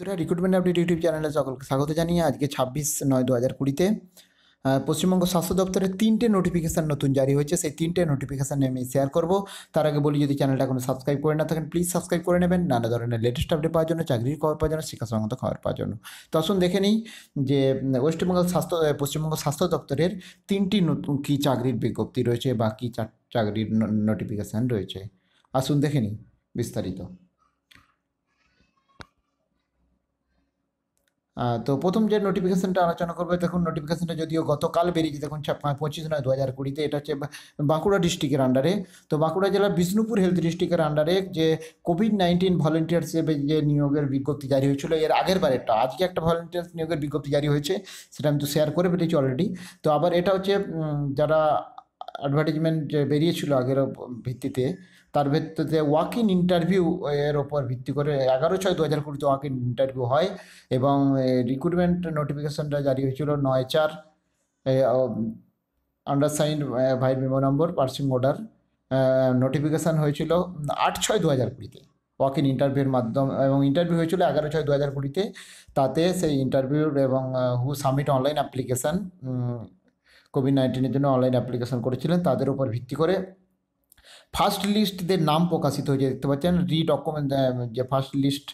বন্ধুরা recruitment update YouTube চ্যানেলে সকলকে স্বাগত জানিয়ে আজকে ছাব্বিশ নয় দু হাজার কুড়িতে পশ্চিমবঙ্গ স্বাস্থ্য দপ্তরের তিনটে নোটিফিকেশান নতুন জারি হয়েছে সেই তিনটে নোটিফিকেশান আমি শেয়ার করব তার আগে বলি যদি চ্যানেলটা এখনো সাবস্ক্রাইব করে না থাকেন প্লিজ সাবস্ক্রাইব করে নেবেন নানা ধরনের লেটেস্ট আপডেট পাওয়ার জন্য চাকরির খবর পাওয়ার জন্য শিক্ষা সংক্রান্ত খবর পাওয়ার জন্য তো আসুন দেখে নিই যে ওয়েস্টবেঙ্গল স্বাস্থ্য পশ্চিমবঙ্গ স্বাস্থ্য দপ্তরের তিনটি নতুন কী চাকরির বিজ্ঞপ্তি রয়েছে বা কী চাকরির নোটিফিকেশান রয়েছে আসুন দেখে নিই বিস্তারিত তো প্রথম যে নোটিফিকেশনটা আলোচনা করবে দেখুন নোটিফিকেশনটা যদিও গতকাল বেরিয়েছে দেখুন পঁচিশ নয় দু হাজার কুড়িতে এটা হচ্ছে বাঁকুড়া ডিস্ট্রিক্টের আন্ডারে তো বাঁকুড়া জেলার বিষ্ণুপুর হেলথ ডিস্ট্রিক্টের আন্ডারে যে কোভিড নাইন্টিন হিসেবে যে নিয়োগের বিজ্ঞপ্তি জারি হয়েছিল এর আগের বার একটা আজকে একটা ভলেন্টিয়ার্স নিয়োগের বিজ্ঞপ্তি জারি হয়েছে সেটা আমি তো শেয়ার করে ফেলেছি অলরেডি তো আবার এটা হচ্ছে যারা অ্যাডভার্টাইজমেন্ট বেরিয়েছিল আগের ভিত্তিতে তার ভিত্তিতে ওয়াক ইন ইন্টারভিউ এর ওপর ভিত্তি করে এগারো ছয় দু হাজার কুড়িতে ওয়াক ইন ইন্টারভিউ হয় এবং রিক্রুটমেন্ট নোটিফিকেশনটা জারি হয়েছিল নয় চার আন্ডারসাইন ভাই মেমো নম্বর পার্সিং অর্ডার নোটিফিকেশান হয়েছিল আট ছয় দু হাজার কুড়িতে ওয়াক ইন ইন্টারভিউর মাধ্যম এবং ইন্টারভিউ হয়েছিল এগারো ছয় দু হাজার কুড়িতে তাতে সেই ইন্টারভিউর এবং হু সাবমিট অনলাইন অ্যাপ্লিকেশান কোভিড নাইন্টিনের জন্য অনলাইন অ্যাপ্লিকেশান করেছিলেন তাদের উপর ভিত্তি করে ফার্স্ট লিস্ট নাম প্রকাশিত হয়েছে দেখতে পাচ্ছেন রি ডকুমেন্ট যে ফার্স্ট লিস্ট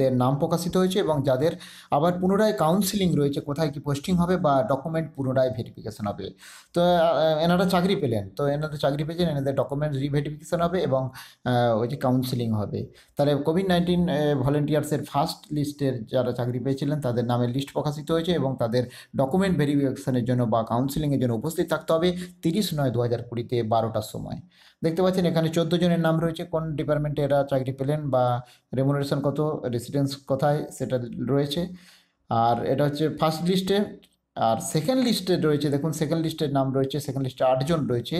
দের নাম প্রকাশিত হয়েছে এবং যাদের আবার পুনরায় কাউন্সিলিং রয়েছে কোথায় কি পোস্টিং হবে বা ডকুমেন্ট পুনরায় ভেরিফিকেশন হবে তো এনারা চাকরি পেলেন তো এনারা চাকরি পেয়েছেন এনাদের ডকুমেন্ট রিভেরিফিকেশন হবে এবং ওই যে কাউন্সিলিং হবে তাহলে কোভিড নাইন্টিন ভলেন্টিয়ার্সের ফার্স্ট লিস্টের যারা চাকরি পেয়েছিলেন তাদের নামের লিস্ট প্রকাশিত হয়েছে এবং তাদের ডকুমেন্ট ভেরিফিকেশনের জন্য বা কাউন্সিলিংয়ের জন্য উপস্থিত থাকতে হবে তিরিশ নয় দু হাজার কুড়িতে বারোটার সময় দেখতে পাচ্ছেন এখানে চোদ্দো জনের নাম রয়েছে কোন ডিপার্টমেন্টে এরা চাকরি পেলেন বা রেমুনারেশন কত রেসিডেন্স কোথায় সেটা রয়েছে আর এটা হচ্ছে ফার্স্ট লিস্টে আর সেকেন্ড লিস্টে রয়েছে দেখুন সেকেন্ড লিস্টের নাম রয়েছে সেকেন্ড লিস্টে আটজন রয়েছে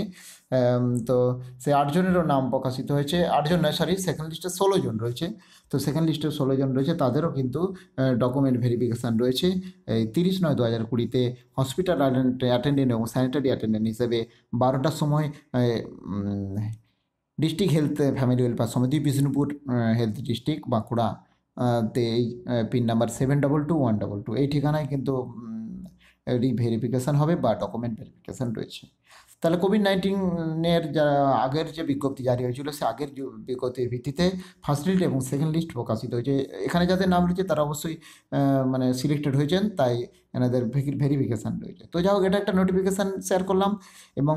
তো সেই আটজনেরও নাম প্রকাশিত হয়েছে আটজন নয় সরি সেকেন্ড লিস্টে ষোলো জন রয়েছে তো সেকেন্ড লিস্টে ষোলো জন রয়েছে তাদেরও কিন্তু ডকুমেন্ট ভেরিফিকেশান রয়েছে এই তিরিশ নয় দু হাজার কুড়িতে হসপিটাল অ্যাটেন্ডেন্ট এবং স্যানিটারি অ্যাটেন্ডেন্ট হিসেবে বারোটার সময় ডিস্ট্রিক্ট হেলথ ফ্যামিলি ওয়েলফেয়ার সমিতি বিষ্ণুপুর হেলথ ডিস্ট্রিক্ট বাঁকুড়া তে এই pin number seven double two one double two এই ঠিকানায় কিন্তু ভেরিফিকেশান হবে বা ডকুমেন্ট ভেরিফিকেশান রয়েছে তাহলে কোভিড নাইন্টিনের যা আগের যে বিজ্ঞপ্তি জারি হয়েছিল সে আগের বিজ্ঞপ্তির ভিত্তিতে ফার্স্ট লিস্ট এবং সেকেন্ড লিস্ট প্রকাশিত হয়েছে এখানে যাদের নাম রয়েছে তারা অবশ্যই মানে সিলেক্টেড হয়েছেন তাই এনাদের ভেরিফিকেশান রয়েছে তো যাই হোক এটা একটা নোটিফিকেশান শেয়ার করলাম এবং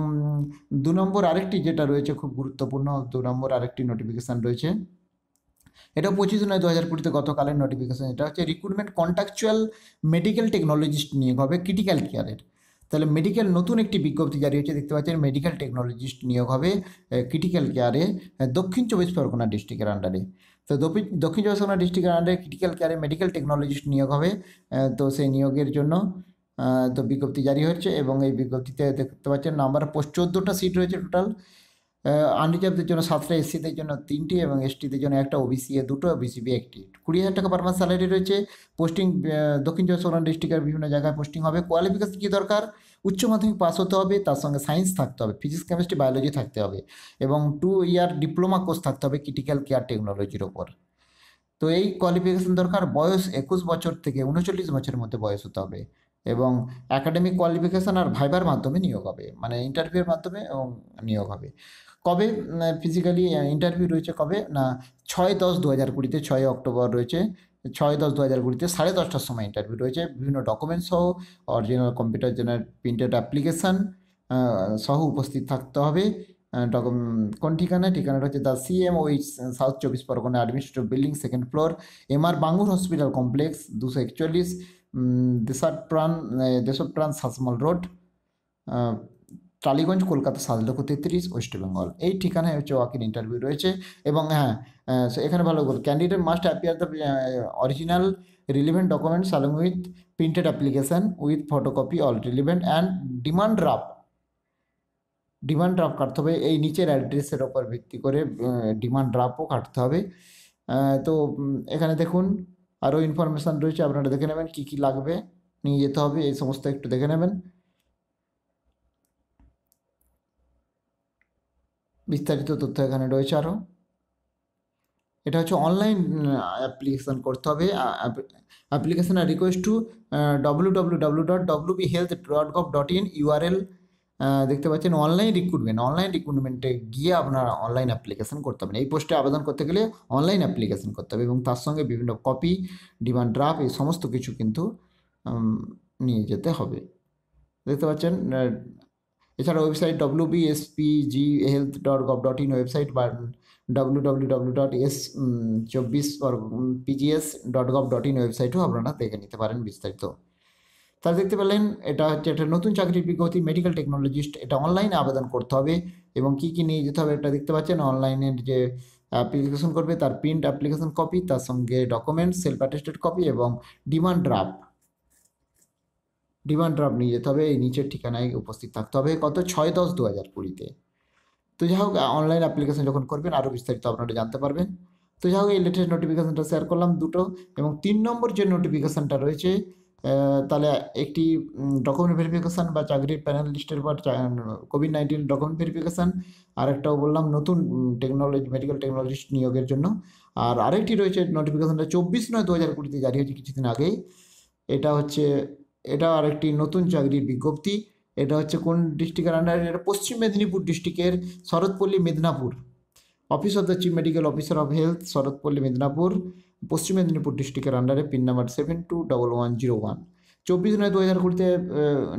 দু নম্বর আরেকটি যেটা রয়েছে খুব গুরুত্বপূর্ণ দু নম্বর আরেকটি নোটিফিকেশান রয়েছে এটা পঁচিশ নয় দু হাজার কুড়িতে গতকালের নোটিফিকেশন এটা হচ্ছে রিক্রুটমেন্ট কন্ট্রাকচুয়াল মেডিকেল টেকনোলজিস্ট নিয়োগ হবে ক্রিটিক্যাল কেয়ারের তাহলে মেডিকেল নতুন একটি বিজ্ঞপ্তি জারি হয়েছে দেখতে পাচ্ছেন মেডিকেল টেকনোলজিস্ট নিয়োগ হবে ক্রিটিক্যাল কেয়ারে দক্ষিণ চব্বিশ পরগনা ডিস্ট্রিক্টের আন্ডারে তো দক্ষিণ চব্বিশ পরগনা ডিস্ট্রিক্টের আন্ডারে ক্রিটিক্যাল কেয়ারে মেডিকেল টেকনোলজিস্ট নিয়োগ হবে তো সেই নিয়োগের জন্য তো বিজ্ঞপ্তি জারি হয়েছে এবং এই বিজ্ঞপ্তিতে দেখতে পাচ্ছেন নাম্বার পোস্ট চোদ্দোটা সিট রয়েছে টোটাল আনরিজার্ভদের জন্য সাতটা এসসিদের জন্য তিনটি এবং এসটিদের জন্য একটা ওবিসি এ দুটো বিসিবি একটি কুড়ি হাজার টাকা পার মান্থ স্যালারি রয়েছে পোস্টিং দক্ষিণ চব্বিশ পরগনা ডিস্ট্রিক্টের বিভিন্ন জায়গায় পোস্টিং হবে কোয়ালিফিকেশন কী দরকার উচ্চ মাধ্যমিক পাস হতে হবে তার সঙ্গে সায়েন্স থাকতে হবে ফিজিক্স কেমিস্ট্রি বায়োলজি থাকতে হবে এবং টু ইয়ার ডিপ্লোমা কোর্স থাকতে হবে ক্রিটিক্যাল কেয়ার টেকনোলজির ওপর তো এই কোয়ালিফিকেশন দরকার বয়স একুশ বছর থেকে উনচল্লিশ বছরের মধ্যে বয়স হতে হবে এবং একাডেমিক কোয়ালিফিকেশান আর ভাইবার মাধ্যমে নিয়োগ হবে মানে ইন্টারভিউয়ের মাধ্যমে এবং নিয়োগ হবে কবে ফিজিক্যালি ইন্টারভিউ রয়েছে কবে না ছয় দশ দু হাজার কুড়িতে ছয় অক্টোবর রয়েছে ছয় দশ দু হাজার কুড়িতে সাড়ে দশটার সময় ইন্টারভিউ রয়েছে বিভিন্ন ডকুমেন্টস সহ original computer generate printed application সহ উপস্থিত থাকতে হবে কোন ঠিকানা ঠিকানাটা হচ্ছে দ্য ওই সাউথ চব্বিশ Pargana administrative building second floor আর বাঙ্গুর হসপিটাল কমপ্লেক্স দুশো একচল্লিশ দেশাপ্রাণ দেশপ্রাণ শাসমল রোড টালিগঞ্জ কলকাতা সাত লক্ষ তেত্রিশ ওয়েস্টবেঙ্গল এই ঠিকানায় হচ্ছে ওয়াকিন ইন্টারভিউ রয়েছে এবং হ্যাঁ এখানে ভালো বল candidate must appear the original relevant documents along with printed application with photocopy all relevant and demand draft demand draft কাটতে হবে এই নিচের অ্যাড্রেসের ওপর ভিত্তি করে ডিমান্ড ড্রাফও কাটতে হবে তো এখানে দেখুন আরও ইনফরমেশান রয়েছে আপনারা দেখে নেবেন কী কী লাগবে নিয়ে যেতে হবে এই সমস্ত একটু দেখে নেবেন বিস্তারিত তথ্য এখানে রয়েছে আরও এটা হচ্ছে অনলাইন অ্যাপ্লিকেশান করতে হবে অ্যাপ্লিকেশান আর request to W W W dot W B health dot gov dot in URL দেখতে পাচ্ছেন অনলাইন রিক্রুটমেন্ট অনলাইন রিক্রুটমেন্টে গিয়ে আপনার অনলাইন অ্যাপ্লিকেশান করতে হবে এই পোস্টে আবেদন করতে গেলে অনলাইন অ্যাপ্লিকেশান করতে হবে এবং তার সঙ্গে বিভিন্ন কপি ডিমান্ড ড্রাফট এই সমস্ত কিছু কিন্তু নিয়ে যেতে হবে দেখতে পাচ্ছেন এছাড়া website W B S P G health dot gov dot in website বা W W W dot S চব্বিশ PGS dot gov dot in ওয়েবসাইটও আপনারা দেখে নিতে পারেন বিস্তারিত তারা দেখতে পেলেন এটা হচ্ছে একটা নতুন চাকরির বিজ্ঞপ্তি মেডিকেল টেকনোলজিস্ট এটা অনলাইনে আবেদন করতে হবে এবং কী কী নিয়ে যেতে হবে এটা দেখতে পাচ্ছেন অনলাইনের যে অ্যাপ্লিকেশন করবে তার প্রিন্ট অ্যাপ্লিকেশন কপি তার সঙ্গে ডকুমেন্ট সেলফ অ্যাটেস্টেড কপি এবং ডিমান্ড ড্রাফট ডিমান্ড ড্রাফট নিয়ে যেতে হবে এই নিচের ঠিকানায় উপস্থিত থাকতে হবে কত ছয় দশ দু হাজার কুড়িতে তো যাই হোক অনলাইন অ্যাপ্লিকেশন যখন করবেন আরও বিস্তারিত আপনারা জানতে পারবেন তো যাই হোক এই লেটেস্ট নোটিফিকেশানটা শেয়ার করলাম দুটো এবং তিন নম্বর যে নোটিফিকেশানটা রয়েছে তাহলে একটি ডকুমেন্ট ভেরিফিকেশান বা চাকরির প্যানেল লিস্টের পর কোভিড নাইন্টিন ডকুমেন্ট ভেরিফিকেশান আর একটাও বললাম নতুন টেকনোলজি মেডিকেল টেকনোলজিস্ট নিয়োগের জন্য আর আরেকটি রয়েছে নোটিফিকেশানটা চব্বিশ নয় দু হাজার কুড়িতে জারি হয়েছে কিছুদিন আগেই এটা হচ্ছে এটা আরেকটি নতুন চাকরির বিজ্ঞপ্তি এটা হচ্ছে কোন ডিস্ট্রিক্টের আন্ডারে এটা পশ্চিম মেদিনীপুর ডিস্ট্রিক্টের Saratpalli Medinipur office of the chief medical officer of health Saratpalli Medinipur Paschim Medinipur ডিস্ট্রিক্টের আন্ডারে pin number seven two double one zero one চব্বিশ নয় দু হাজার কুড়িতে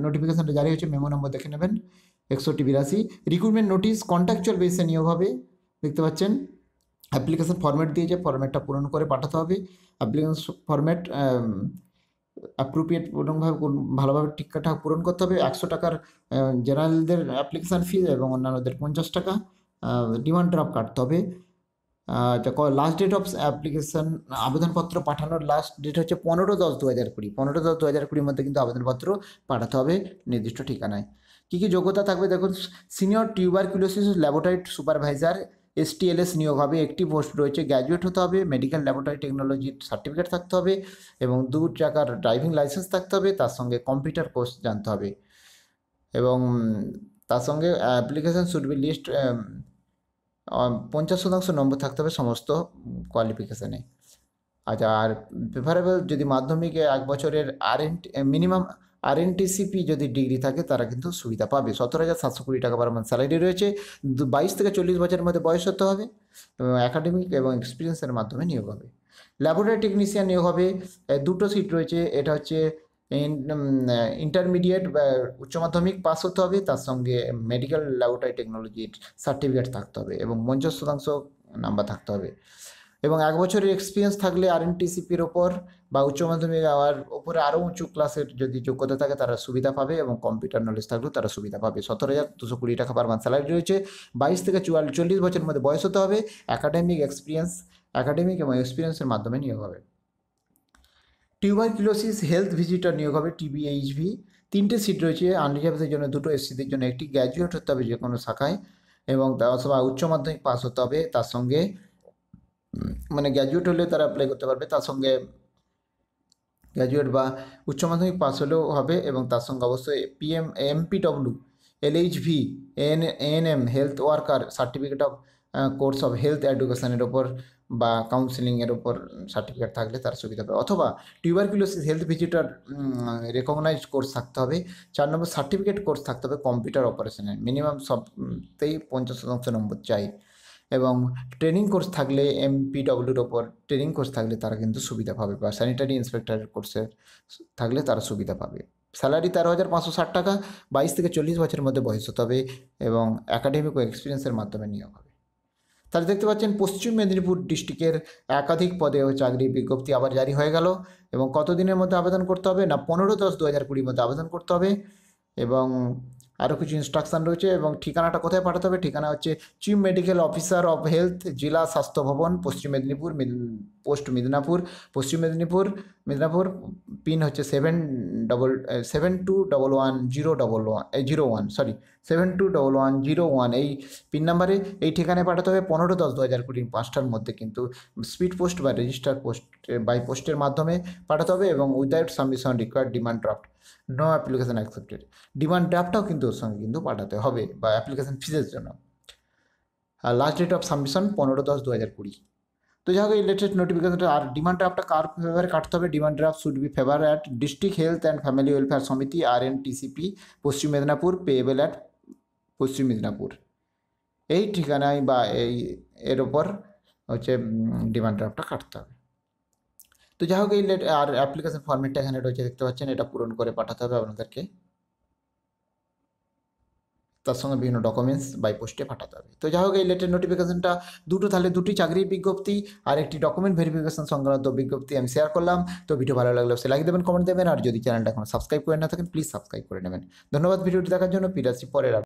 নোটিফিকেশানটা জারি হয়েছে মেমো নম্বর দেখে নেবেন একষট্টি বিরাশি রিক্রুটমেন্ট নোটিস কন্ট্রাকচুয়াল বেসে নিয়োগ হবে দেখতে পাচ্ছেন অ্যাপ্লিকেশান ফর্ম্যাট দিয়েছে ফর্ম্যাটটা পূরণ করে পাঠাতে হবে অ্যাপ্লিকেশান ফর্ম্যাট অ্যাপ্রোপ্রিয়েট কোনোভাবে ভালোভাবে ঠিকঠাক পূরণ করতে হবে একশো টাকার জেনারেলদের অ্যাপ্লিকেশান ফি এবং অন্যান্যদের পঞ্চাশ টাকা ডিমান্ড ড্রাফট কাটতে হবে লাস্ট ডেট অফ অ্যাপ্লিকেশান আবেদনপত্র পাঠানোর লাস্ট ডেট হচ্ছে পনেরো দশ দু হাজার কুড়ি পনেরো দশ দু হাজার কুড়ির মধ্যে কিন্তু আবেদনপত্র পাঠাতে হবে নির্দিষ্ট ঠিকানায় কী কী যোগ্যতা থাকবে দেখুন senior tuberculosis laboratory supervisor STLS নিয়োগ হবে একটি পোস্ট রয়েছে গ্র্যাজুয়েট হতে হবে মেডিকেল ল্যাবরেটরি টেকনোলজির সার্টিফিকেট থাকতে হবে এবং দু চাকার ড্রাইভিং লাইসেন্স থাকতে হবে তার সঙ্গে কম্পিউটার কোর্স জানতে হবে এবং তার সঙ্গে অ্যাপ্লিকেশান শুড বি লিস্ট পঞ্চাশ শতাংশ নম্বর থাকতে হবে সমস্ত কোয়ালিফিকেশানে আচ্ছা আর প্রেফারেবল যদি মাধ্যমিকে এক বছরের আর মিনিমাম আর এনটিসিপি যদি ডিগ্রি থাকে তারা কিন্তু সুবিধা পাবে সতেরো হাজার সাতশো কুড়ি টাকা পার মান্থ স্যালারি রয়েছে বাইশ থেকে চল্লিশ বছরের মধ্যে বয়স হতে হবে এবং একাডেমিক এবং এক্সপিরিয়েন্সের মাধ্যমে নিয়োগ হবে ল্যাবরেটরি টেকনিশিয়ান নিয়োগ হবে দুটো সিট রয়েছে এটা হচ্ছে ইন্টারমিডিয়েট বা উচ্চ মাধ্যমিক পাস হতে হবে তার সঙ্গে মেডিকেল ল্যাবরেটরি টেকনোলজির সার্টিফিকেট থাকতে হবে এবং পঞ্চাশ শতাংশ নাম্বার থাকতে হবে এবং এক বছরের এক্সপিরিয়েন্স থাকলে আর এনটিসিপির ওপর বা উচ্চ মাধ্যমিক আর ওপরে আরও উঁচু ক্লাসের যদি যোগ্যতা থাকে তারা সুবিধা পাবে এবং কম্পিউটার নলেজ থাকলেও তারা সুবিধা পাবে সতেরো হাজার দুশো কুড়ি টাকা পার মান স্যালারি রয়েছে বাইশ থেকে চুয়াল্লিশ বছরের মধ্যে বয়স হতে হবে অ্যাকাডেমিক এক্সপিরিয়েন্স অ্যাকাডেমিক এবং এক্সপিরিয়েন্সের মাধ্যমে নিয়োগ হবে কিলোসিস হেলথ ভিজিটার নিয়োগ হবে টিবিএইচভি তিনটে সিট রয়েছে আনরিজার্ভদের জন্য দুটো এসসিদের জন্য একটি গ্র্যাজুয়েট হতে হবে যে কোনো শাখায় এবং অথবা উচ্চ মাধ্যমিক পাস হতে হবে তার সঙ্গে মানে গ্র্যাজুয়েট হলে তারা অ্যাপ্লাই করতে পারবে তার সঙ্গে গ্র্যাজুয়েট বা উচ্চ মাধ্যমিক পাস হলেও হবে এবং তার সঙ্গে অবশ্যই PM H LHV N ANM health worker certificate of course of health এডুকেশনের ওপর বা কাউন্সিলিংয়ের ওপর সার্টিফিকেট থাকলে তার সুবিধা হবে অথবা tuberculosis health visitor recognise course থাকতে হবে চার নম্বর সার্টিফিকেট কোর্স থাকতে হবে কম্পিউটার অপারেশনের মিনিমাম সবতেই পঞ্চাশ শতাংশ নম্বর চাই এবং ট্রেনিং কোর্স থাকলে এমপিডব্লিউর ওপর ট্রেনিং কোর্স থাকলে তারা কিন্তু সুবিধা পাবে বা স্যানিটারি ইন্সপেক্টরের কোর্সে থাকলে তারা সুবিধা পাবে স্যালারি তেরো হাজার পাঁচশো ষাট টাকা বাইশ থেকে চল্লিশ বছরের মধ্যে বয়স হতে হবে এবং একাডেমিক ও এক্সপিরিয়েন্সের মাধ্যমে নিয়োগ হবে তাহলে দেখতে পাচ্ছেন পশ্চিম মেদিনীপুর ডিস্ট্রিক্টের একাধিক পদে চাকরি বিজ্ঞপ্তি আবার জারি হয়ে গেল এবং কতদিনের মধ্যে আবেদন করতে হবে না পনেরো দশ দু হাজার কুড়ির মধ্যে আবেদন করতে হবে এবং আরও কিছু ইনস্ট্রাকশান রয়েছে এবং ঠিকানাটা কোথায় পাঠাতে হবে ঠিকানা হচ্ছে chief medical officer of health জেলা স্বাস্থ্য ভবন পশ্চিম মেদিনীপুর পোস্ট মেদিনীপুর পশ্চিম মেদিনীপুর মেদিনীপুর পিন হচ্ছে seven double seven two double one zero double one zero one sorry seven two double one zero one এই পিন নাম্বারে এই ঠিকানায় পাঠাতে হবে পনেরো দশ দু হাজার কুড়ি পাঁচটার মধ্যে কিন্তু স্পিড পোস্ট বা রেজিস্টার পোস্ট বাই পোস্টের মাধ্যমে পাঠাতে হবে এবং without submission required demand draft no application accepted demand ড্রাফটাও কিন্তু ওর সঙ্গে কিন্তু পাঠাতে হবে বা অ্যাপ্লিকেশান ফিজের জন্য আর লাস্ট ডেট অফ সাবমিশন পনেরো দশ দু হাজার কুড়ি তো যাই হোক এই লেটেস্ট নোটিফিকেশনটা আর ডিমান্ড ড্রাফটা কার ফেভারে কাটতে হবে demand draft should be favour at district health and family welfare Samiti আর এন টিসিপি পশ্চিম মেদিনীপুর পেয়েবেল অ্যাট পশ্চিম মেদিনীপুর এই ঠিকানায় বা এই এর ওপর হচ্ছে ডিমান্ড ড্রাফটটা কাটতে হবে তো যাই হোক এই লেট আর অ্যাপ্লিকেশন ফর্মেটটা এখানে রয়েছে দেখতে পাচ্ছেন এটা পূরণ করে পাঠাতে হবে আপনাদেরকে তার সঙ্গে বিভিন্ন ডকুমেন্টস বাই পোস্টে পাঠাতে হবে তো যাই হোক এই লেটের নোটিফিকেশনটা দুটো তাহলে দুটি চাকরির বিজ্ঞপ্তি আর একটি ডকুমেন্ট ভেরিফিকেশন সংক্রান্ত বিজ্ঞপ্তি আমি শেয়ার করলাম তো ভিডিও ভালো লাগলে সে লাইক দেবেন কমেন্ট দেবেন আর যদি চ্যানেলটা এখন সাবস্ক্রাইব করে না থাকেন প্লিজ সাবস্ক্রাইব করে নেবেন ধন্যবাদ ভিডিওটি দেখার জন্য পিরাসি পরের